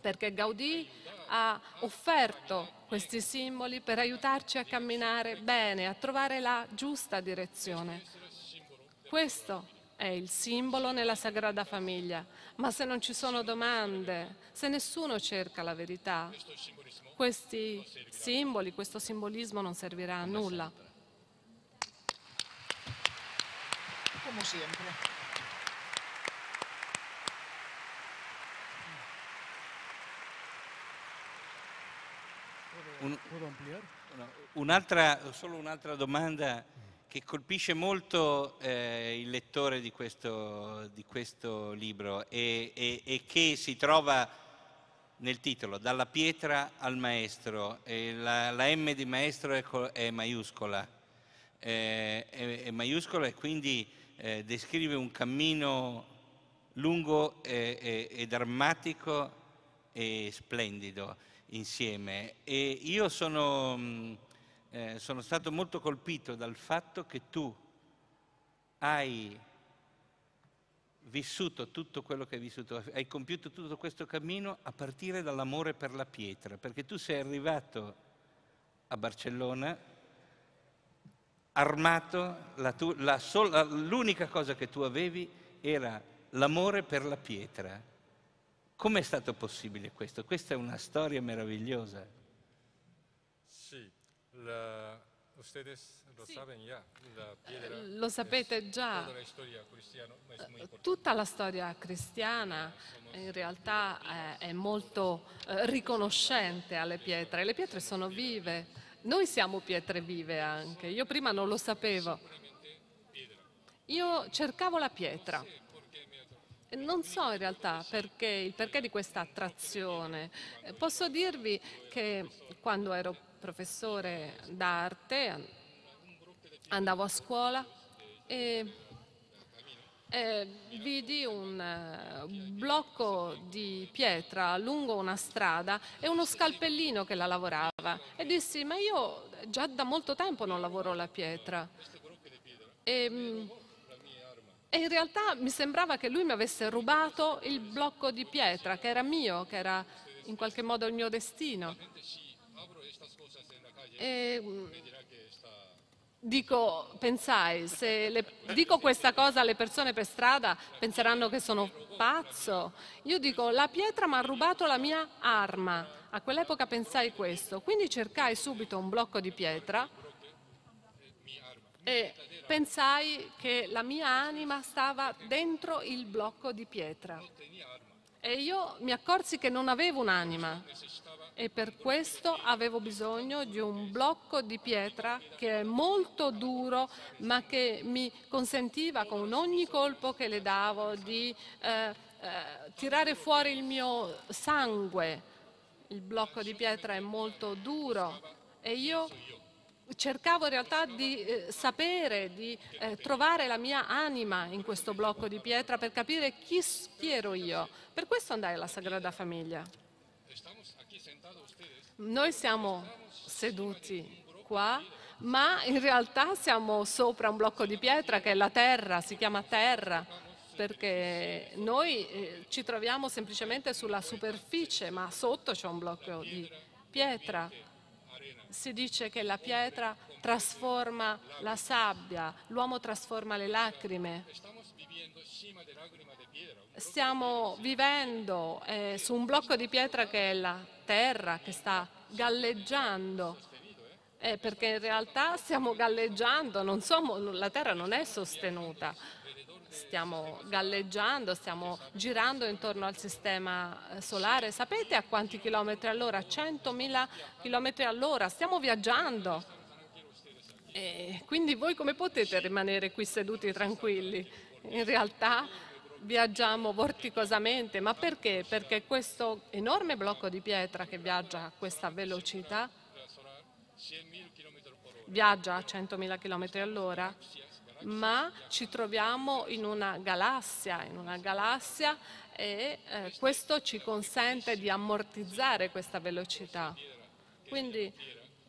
perché Gaudì ha offerto questi simboli per aiutarci a camminare bene, a trovare la giusta direzione. Questo è il simbolo nella Sagrada Famiglia, ma se non ci sono domande, se nessuno cerca la verità, questi simboli, questo simbolismo non servirà a nulla. Come sempre. un'altra, solo un'altra domanda che colpisce molto eh, il lettore di questo, di questo libro e, e, e, che si trova nel titolo, dalla pietra al maestro, la, la, M di maestro è, è maiuscola, eh, è, è, maiuscola e quindi eh, descrive un cammino lungo e, e drammatico e splendido insieme. E io sono eh, sono stato molto colpito dal fatto che tu hai vissuto tutto quello che hai vissuto, hai compiuto tutto questo cammino a partire dall'amore per la pietra, perché tu sei arrivato a Barcellona armato, la tu, la sola, l'unica cosa che tu avevi era l'amore per la pietra. Com'è stato possibile questo? Questa è una storia meravigliosa. La, ustedes lo sì. saben ya, la piedra eh, lo sapete già. Eh, tutta la storia cristiana eh, in realtà è, è molto riconoscente alle pietre. Le pietre sono vive. Noi siamo pietre vive anche. Io prima non lo sapevo. Io cercavo la pietra. Non so in realtà perché, il perché di questa attrazione. Posso dirvi che quando ero professore d'arte, andavo a scuola e, e vidi un eh, blocco di pietra lungo una strada e uno scalpellino che la lavorava e dissi ma io già da molto tempo non lavoro la pietra e, mm, e in realtà mi sembrava che lui mi avesse rubato il blocco di pietra che era mio, che era in qualche modo il mio destino e, ehm, dico, pensai, se le, dico questa cosa alle persone per strada penseranno che sono pazzo. Io dico, la pietra mi ha rubato la mia arma. A quell'epoca pensai questo, quindi cercai subito un blocco di pietra e pensai che la mia anima stava dentro il blocco di pietra. E io mi accorsi che non avevo un'anima e per questo avevo bisogno di un blocco di pietra che è molto duro ma che mi consentiva con ogni colpo che le davo di eh, eh, tirare fuori il mio sangue. Il blocco di pietra è molto duro e io cercavo in realtà di eh, sapere, di eh, trovare la mia anima in questo blocco di pietra per capire chi, chi ero io. Per questo andai alla Sagrada Famiglia. Noi siamo seduti qua, ma in realtà siamo sopra un blocco di pietra che è la terra, si chiama terra, perché noi eh, ci troviamo semplicemente sulla superficie, ma sotto c'è un blocco di pietra. Si dice che la pietra trasforma la sabbia, l'uomo trasforma le lacrime stiamo vivendo eh, su un blocco di pietra che è la terra, che sta galleggiando, eh, perché in realtà stiamo galleggiando, somo, la terra non è sostenuta, stiamo galleggiando, stiamo girando intorno al sistema eh, solare, sapete a quanti chilometri all'ora? 100.000 chilometri all'ora, stiamo viaggiando. E eh, quindi voi come potete rimanere qui seduti tranquilli? In realtà viaggiamo vorticosamente, ma perché? Perché questo enorme blocco di pietra che viaggia a questa velocità viaggia a 100.000 km all'ora, ma ci troviamo in una galassia, in una galassia e eh, questo ci consente di ammortizzare questa velocità. Quindi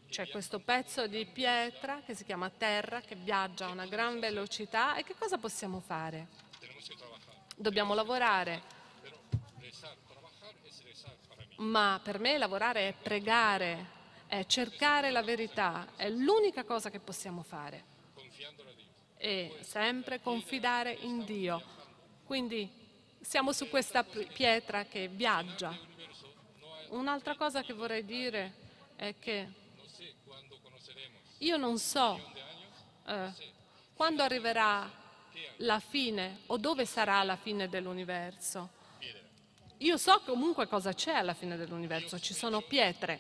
c'è questo pezzo di pietra che si chiama Terra, che viaggia a una gran velocità e che cosa possiamo fare? dobbiamo lavorare. Ma per me lavorare è pregare, è cercare la verità, è l'unica cosa che possiamo fare. E sempre confidare in Dio. Quindi siamo su questa pietra che viaggia. Un'altra cosa che vorrei dire è che io non so eh, quando arriverà la fine o dove sarà la fine dell'universo. Io so comunque cosa c'è alla fine dell'universo, ci sono pietre,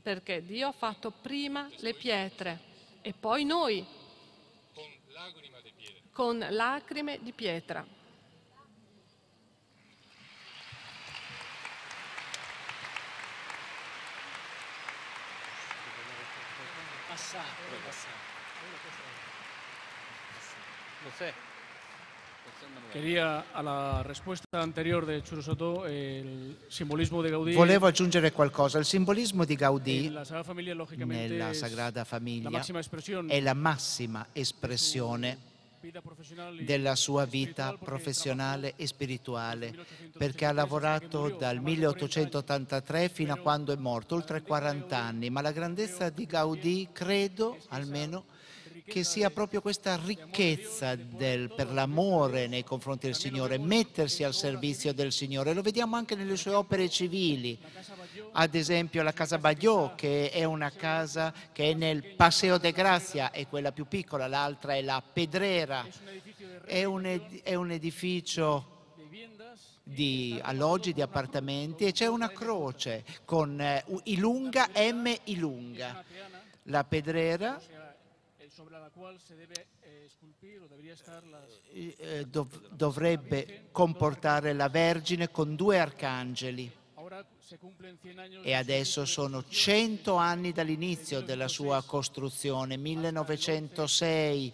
perché Dio ha fatto prima le pietre e poi noi, con lacrime di pietra. Passate, passato. Quería a la risposta anterior di Churro Soto il simbolismo di Gaudì. Volevo aggiungere qualcosa. Il simbolismo di Gaudì nella Sagrada Famiglia, nella Sagrada Famiglia è la massima espressione della sua vita professionale e spirituale, perché ha lavorato dal 1883 fino a quando è morto, oltre 40 anni, ma la grandezza di Gaudì, credo almeno, che sia proprio questa ricchezza del, per l'amore nei confronti del Signore, mettersi al servizio del Signore. Lo vediamo anche nelle sue opere civili, ad esempio la Casa Bagliò, che è una casa che è nel Paseo de Grazia, è quella più piccola, l'altra è la Pedrera, è un, ed è un edificio di alloggi, di appartamenti e c'è una croce con eh, Ilunga M. Ilunga. La pedrera sopra la quale si deve eh, sculpire o dovrebbe stare la... Eh, eh, dov dovrebbe comportare la Vergine con due arcangeli. E adesso sono 100 anni dall'inizio della sua costruzione, 1906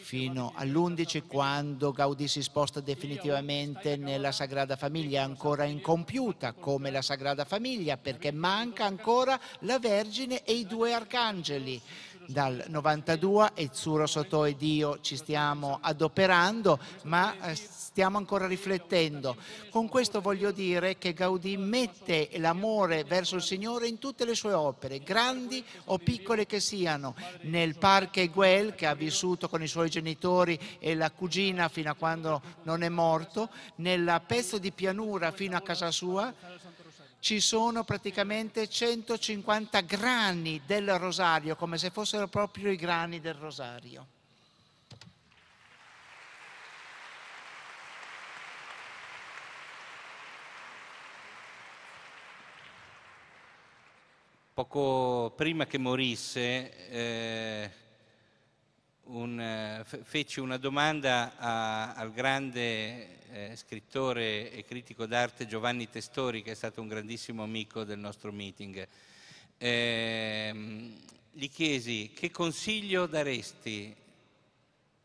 fino all'11 quando Gaudì si sposta definitivamente nella Sagrada Famiglia, ancora incompiuta come la Sagrada Famiglia perché manca ancora la Vergine e i due arcangeli dal 92 e Zuro Sotò e Dio ci stiamo adoperando, ma eh, stiamo ancora riflettendo. Con questo voglio dire che Gaudì mette l'amore verso il Signore in tutte le sue opere, grandi o piccole che siano. Nel parco Eguel, che ha vissuto con i suoi genitori e la cugina fino a quando non è morto, nel pezzo di pianura fino a casa sua, ci sono praticamente 150 grani del rosario, come se fossero proprio i grani del rosario. Poco prima che morisse, eh un, eh, feci una domanda a, al grande eh, scrittore e critico d'arte Giovanni Testori, che è stato un grandissimo amico del nostro meeting. Eh, gli chiesi che consiglio daresti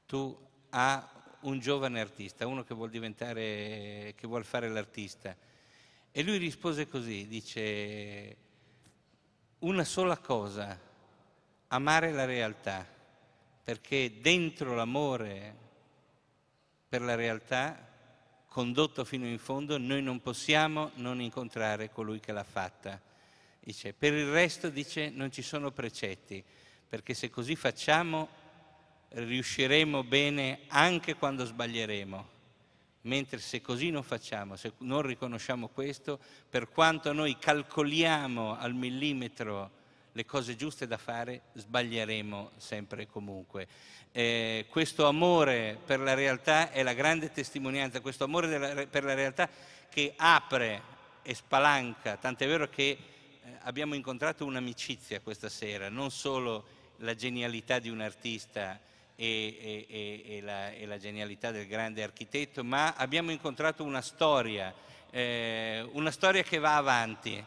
tu a un giovane artista, uno che vuol diventare, che vuol fare l'artista. E lui rispose così, dice una sola cosa, amare la realtà perché dentro l'amore per la realtà, condotto fino in fondo, noi non possiamo non incontrare colui che l'ha fatta. Dice, per il resto, dice, non ci sono precetti, perché se così facciamo riusciremo bene anche quando sbaglieremo. Mentre se così non facciamo, se non riconosciamo questo, per quanto noi calcoliamo al millimetro le cose giuste da fare, sbaglieremo sempre e comunque. Eh, questo amore per la realtà è la grande testimonianza, questo amore della, per la realtà che apre e spalanca, tant'è vero che eh, abbiamo incontrato un'amicizia questa sera, non solo la genialità di un artista e, e, e, la, e, la, genialità del grande architetto, ma abbiamo incontrato una storia, eh, una storia che va avanti,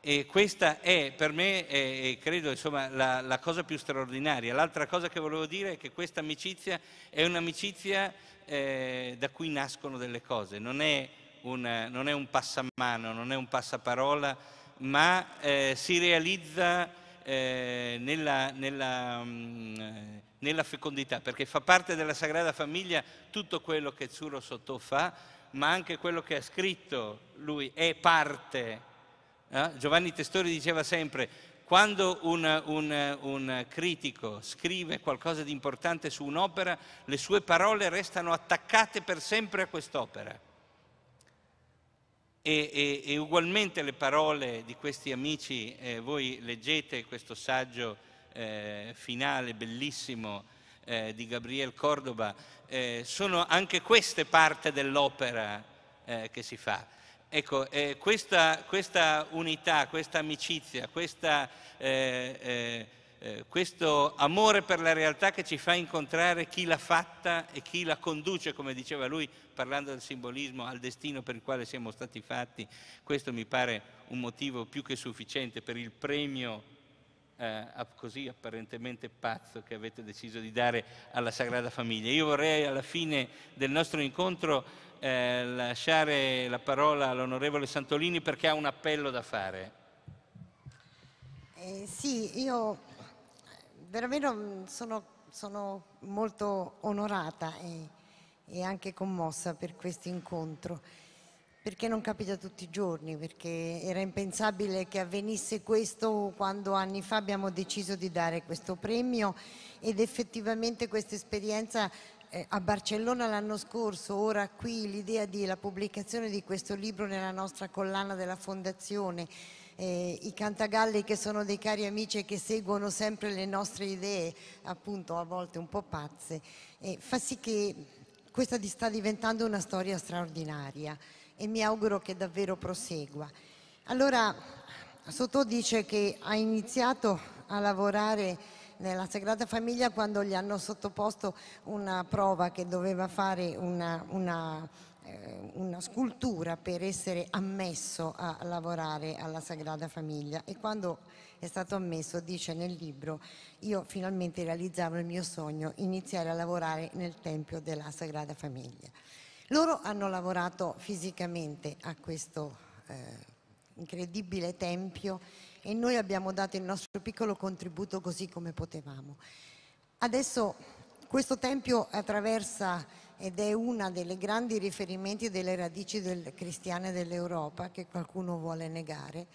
e questa è per me, è, credo, insomma, la, la, cosa più straordinaria. L'altra cosa che volevo dire è che questa amicizia è un'amicizia eh, da cui nascono delle cose, non è, una, non è un passamano, non è un passaparola, ma eh, si realizza eh, nella, nella, mh, mm, nella fecondità, perché fa parte della Sagrada Famiglia tutto quello che Zuro Sotto fa, ma anche quello che ha scritto lui è parte eh? Giovanni Testori diceva sempre, quando un, un, un critico scrive qualcosa di importante su un'opera, le sue parole restano attaccate per sempre a quest'opera. E, e, e, ugualmente le parole di questi amici, eh, voi leggete questo saggio eh, finale, bellissimo, eh, di Gabriele Cordova, eh, sono anche queste parte dell'opera eh, che si fa. Ecco, eh, questa, questa, unità, questa amicizia, questa, eh, eh, eh, questo amore per la realtà che ci fa incontrare chi l'ha fatta e chi la conduce, come diceva lui, parlando del simbolismo, al destino per il quale siamo stati fatti, questo mi pare un motivo più che sufficiente per il premio eh, così apparentemente pazzo che avete deciso di dare alla Sagrada Famiglia. Io vorrei alla fine del nostro incontro eh, lasciare la parola all'onorevole Santolini perché ha un appello da fare. Eh, sì, io veramente mm, sono, sono molto onorata e, e, anche commossa per questo incontro, perché non capita tutti i giorni, perché era impensabile che avvenisse questo quando anni fa abbiamo deciso di dare questo premio ed effettivamente questa esperienza eh, a Barcellona l'anno scorso, ora qui l'idea della pubblicazione di questo libro nella nostra collana della Fondazione, eh, i Cantagalli che sono dei cari amici e che seguono sempre le nostre idee, appunto a volte un po' pazze, eh, fa sì che questa sta diventando una storia straordinaria e mi auguro che davvero prosegua. Allora, Sotto dice che ha iniziato a lavorare nella Sagrada Famiglia quando gli hanno sottoposto una prova che doveva fare una, una eh, una scultura per essere ammesso a lavorare alla Sagrada Famiglia e quando è stato ammesso dice nel libro io finalmente realizzavo il mio sogno iniziare a lavorare nel Tempio della Sagrada Famiglia. Loro hanno lavorato fisicamente a questo eh, incredibile tempio e noi abbiamo dato il nostro piccolo contributo così come potevamo. Adesso questo tempio attraversa ed è una delle grandi riferimenti delle radici del cristiane dell'Europa che qualcuno vuole negare,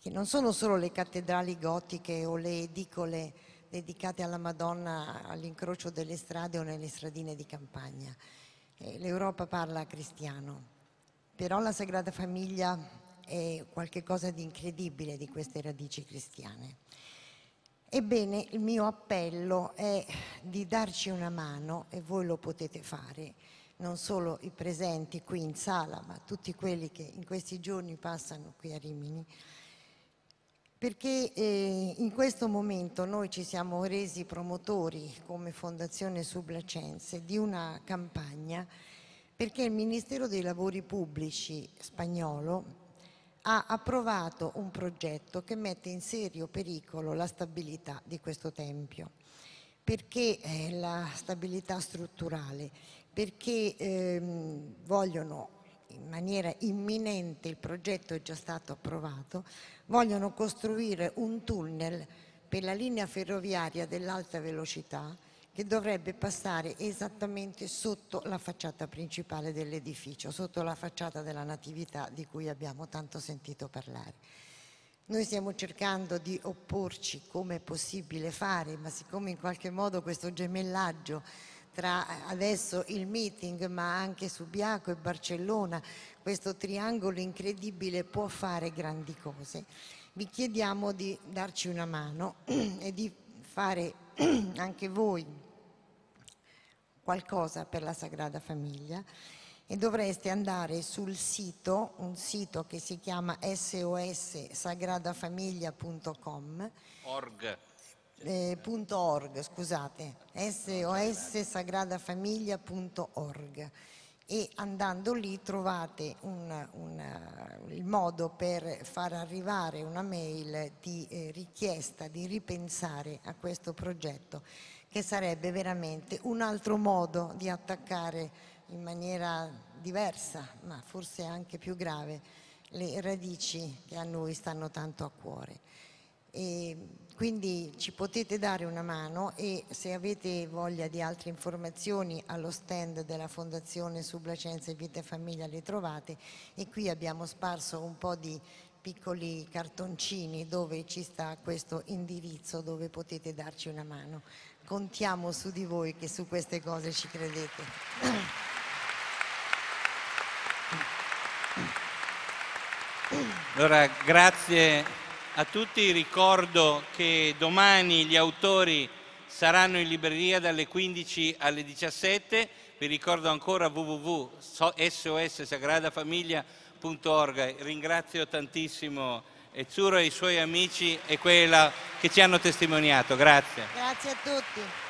che non sono solo le cattedrali gotiche o le edicole dedicate alla Madonna all'incrocio delle strade o nelle stradine di campagna. Eh, L'Europa parla cristiano, però la Sagrada Famiglia è qualcosa di incredibile di queste radici cristiane. Ebbene, il mio appello è di darci una mano e voi lo potete fare, non solo i presenti qui in sala, ma tutti quelli che in questi giorni passano qui a Rimini, perché eh, in questo momento noi ci siamo resi promotori come Fondazione Sublacense di una campagna perché il Ministero dei Lavori Pubblici spagnolo ha approvato un progetto che mette in serio pericolo la stabilità di questo Tempio. Perché eh, la stabilità strutturale? Perché ehm, vogliono in maniera imminente, il progetto è già stato approvato, vogliono costruire un tunnel per la linea ferroviaria dell'alta velocità che dovrebbe passare esattamente sotto la facciata principale dell'edificio, sotto la facciata della Natività di cui abbiamo tanto sentito parlare. Noi stiamo cercando di opporci come è possibile fare, ma siccome in qualche modo questo gemellaggio tra adesso il meeting ma anche Subiaco e Barcellona, questo triangolo incredibile può fare grandi cose. Vi chiediamo di darci una mano e di fare anche voi qualcosa per la Sagrada Famiglia e dovreste andare sul sito, un sito che si chiama sossagradafamiglia.com org. Eh, .org, scusate, sossagradafamiglia.org e andando lì trovate un, un, eh, il modo per far arrivare una mail di eh, richiesta di ripensare a questo progetto che sarebbe veramente un altro modo di attaccare in maniera diversa ma forse anche più grave le radici che a noi stanno tanto a cuore. E quindi ci potete dare una mano e se avete voglia di altre informazioni allo stand della Fondazione Sublacenza e Vita e Famiglia le trovate e qui abbiamo sparso un po' di piccoli cartoncini dove ci sta questo indirizzo dove potete darci una mano. Contiamo su di voi che su queste cose ci credete. Allora, grazie a tutti ricordo che domani gli autori saranno in libreria dalle 15 alle 17. Vi ricordo ancora www.sossagradafamiglia.org. Ringrazio tantissimo Ezzuro e i suoi amici e quella che ci hanno testimoniato. Grazie. Grazie a tutti.